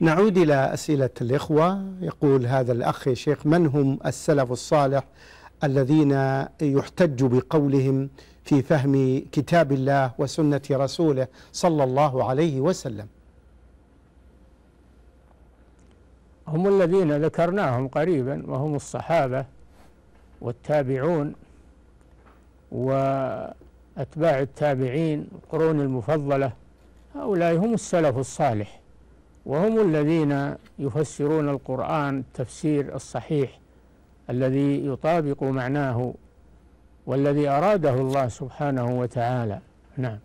نعود إلى أسئلة الإخوة يقول هذا الأخ يا شيخ من هم السلف الصالح الذين يحتج بقولهم في فهم كتاب الله وسنة رسوله صلى الله عليه وسلم هم الذين ذكرناهم قريبا وهم الصحابة والتابعون وأتباع التابعين القرون المفضلة هؤلاء هم السلف الصالح وهم الذين يفسرون القرآن التفسير الصحيح الذي يطابق معناه والذي أراده الله سبحانه وتعالى نعم